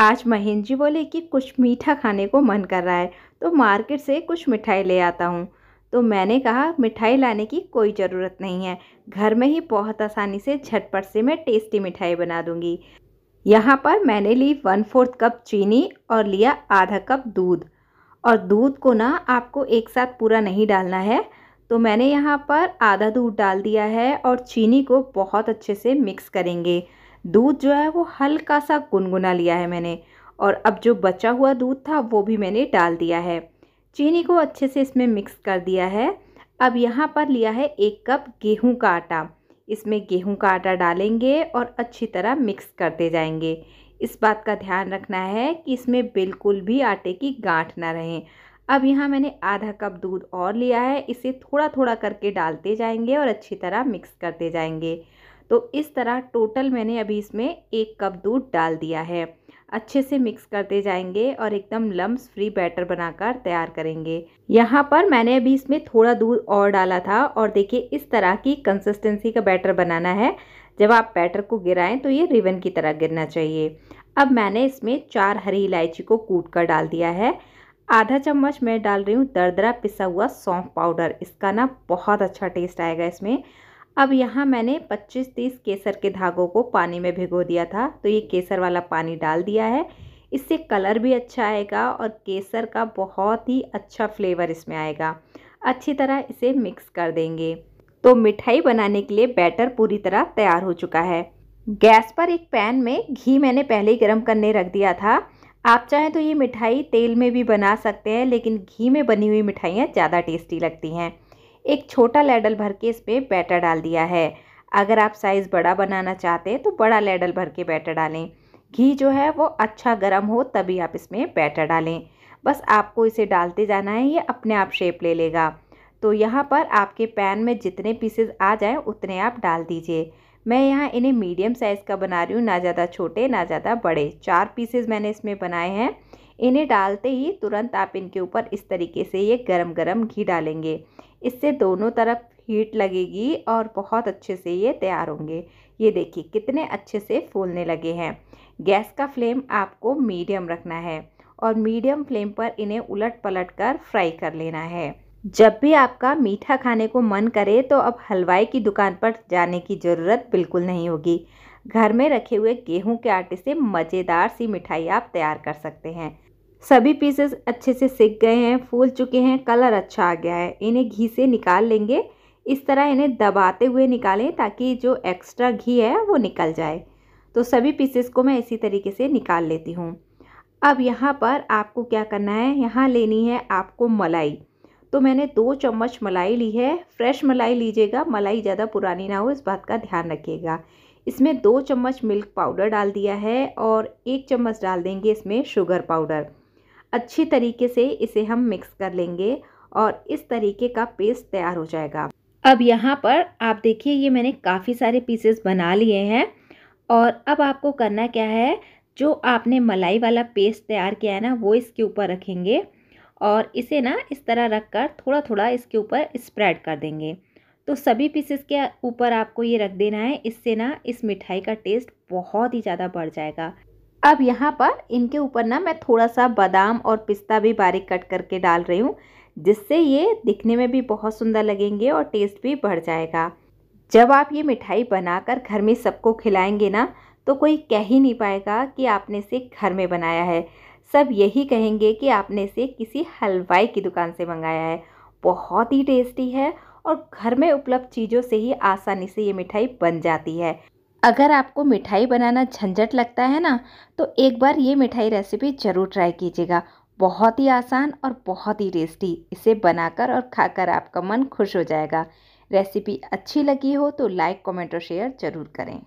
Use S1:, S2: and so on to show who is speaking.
S1: आज महेंद्र जी बोले कि कुछ मीठा खाने को मन कर रहा है तो मार्केट से कुछ मिठाई ले आता हूँ तो मैंने कहा मिठाई लाने की कोई ज़रूरत नहीं है घर में ही बहुत आसानी से झटपट से मैं टेस्टी मिठाई बना दूँगी यहाँ पर मैंने ली वन फोर्थ कप चीनी और लिया आधा कप दूध और दूध को ना आपको एक साथ पूरा नहीं डालना है तो मैंने यहाँ पर आधा दूध डाल दिया है और चीनी को बहुत अच्छे से मिक्स करेंगे दूध जो है वो हल्का सा गुनगुना लिया है मैंने और अब जो बचा हुआ दूध था वो भी मैंने डाल दिया है चीनी को अच्छे से इसमें मिक्स कर दिया है अब यहाँ पर लिया है एक कप गेहूं का आटा इसमें गेहूं का आटा डालेंगे और अच्छी तरह मिक्स करते जाएंगे इस बात का ध्यान रखना है कि इसमें बिल्कुल भी आटे की गांठ ना रहे अब यहाँ मैंने आधा कप दूध और लिया है इसे थोड़ा थोड़ा करके डालते जाएंगे और अच्छी तरह मिक्स करते जाएंगे तो इस तरह टोटल मैंने अभी इसमें एक कप दूध डाल दिया है अच्छे से मिक्स करते जाएंगे और एकदम लम्ब फ्री बैटर बनाकर तैयार करेंगे यहाँ पर मैंने अभी इसमें थोड़ा दूध और डाला था और देखिए इस तरह की कंसिस्टेंसी का बैटर बनाना है जब आप बैटर को गिराएं तो ये रिबन की तरह गिरना चाहिए अब मैंने इसमें चार हरी इलायची को कूट कर डाल दिया है आधा चम्मच मैं डाल रही हूँ दरदरा पिसा हुआ सौंफ पाउडर इसका ना बहुत अच्छा टेस्ट आएगा इसमें अब यहाँ मैंने 25-30 केसर के धागों को पानी में भिगो दिया था तो ये केसर वाला पानी डाल दिया है इससे कलर भी अच्छा आएगा और केसर का बहुत ही अच्छा फ्लेवर इसमें आएगा अच्छी तरह इसे मिक्स कर देंगे तो मिठाई बनाने के लिए बैटर पूरी तरह तैयार हो चुका है गैस पर एक पैन में घी मैंने पहले ही गर्म करने रख दिया था आप चाहें तो ये मिठाई तेल में भी बना सकते हैं लेकिन घी में बनी हुई मिठाइयाँ ज़्यादा टेस्टी लगती हैं एक छोटा लेडल भर के इसमें बैटर डाल दिया है अगर आप साइज़ बड़ा बनाना चाहते हैं तो बड़ा लेडल भर के बैटर डालें घी जो है वो अच्छा गर्म हो तभी आप इसमें बैटर डालें बस आपको इसे डालते जाना है ये अपने आप शेप ले लेगा तो यहाँ पर आपके पैन में जितने पीसेज आ जाएँ उतने आप डाल दीजिए मैं यहाँ इन्हें मीडियम साइज़ का बना रही हूँ ना ज़्यादा छोटे ना ज़्यादा बड़े चार पीसेज मैंने इसमें बनाए हैं इन्हें डालते ही तुरंत आप इनके ऊपर इस तरीके से ये गरम गरम घी डालेंगे इससे दोनों तरफ हीट लगेगी और बहुत अच्छे से ये तैयार होंगे ये देखिए कितने अच्छे से फूलने लगे हैं गैस का फ्लेम आपको मीडियम रखना है और मीडियम फ्लेम पर इन्हें उलट पलट कर फ्राई कर लेना है जब भी आपका मीठा खाने को मन करे तो अब हलवाई की दुकान पर जाने की ज़रूरत बिल्कुल नहीं होगी घर में रखे हुए गेहूं के आटे से मज़ेदार सी मिठाई आप तैयार कर सकते हैं सभी पीसेस अच्छे से सिक गए हैं फूल चुके हैं कलर अच्छा आ गया है इन्हें घी से निकाल लेंगे इस तरह इन्हें दबाते हुए निकालें ताकि जो एक्स्ट्रा घी है वो निकल जाए तो सभी पीसेस को मैं इसी तरीके से निकाल लेती हूँ अब यहाँ पर आपको क्या करना है यहाँ लेनी है आपको मलाई तो मैंने दो चम्मच मलाई ली है फ्रेश मलाई लीजिएगा मलाई ज़्यादा पुरानी ना हो इस बात का ध्यान रखिएगा इसमें दो चम्मच मिल्क पाउडर डाल दिया है और एक चम्मच डाल देंगे इसमें शुगर पाउडर अच्छी तरीके से इसे हम मिक्स कर लेंगे और इस तरीके का पेस्ट तैयार हो जाएगा अब यहाँ पर आप देखिए ये मैंने काफ़ी सारे पीसेस बना लिए हैं और अब आपको करना क्या है जो आपने मलाई वाला पेस्ट तैयार किया है ना वो इसके ऊपर रखेंगे और इसे ना इस तरह रख कर थोड़ा थोड़ा इसके ऊपर स्प्रेड कर देंगे तो सभी पीसेस के ऊपर आपको ये रख देना है इससे ना इस मिठाई का टेस्ट बहुत ही ज़्यादा बढ़ जाएगा अब यहाँ पर इनके ऊपर ना मैं थोड़ा सा बादाम और पिस्ता भी बारीक कट करके डाल रही हूँ जिससे ये दिखने में भी बहुत सुंदर लगेंगे और टेस्ट भी बढ़ जाएगा जब आप ये मिठाई बनाकर घर में सबको खिलाएंगे ना तो कोई कह ही नहीं पाएगा कि आपने इसे घर में बनाया है सब यही कहेंगे कि आपने इसे किसी हलवाई की दुकान से मंगाया है बहुत ही टेस्टी है और घर में उपलब्ध चीज़ों से ही आसानी से ये मिठाई बन जाती है अगर आपको मिठाई बनाना झंझट लगता है ना तो एक बार ये मिठाई रेसिपी ज़रूर ट्राई कीजिएगा बहुत ही आसान और बहुत ही टेस्टी इसे बनाकर और खाकर आपका मन खुश हो जाएगा रेसिपी अच्छी लगी हो तो लाइक कमेंट और शेयर ज़रूर करें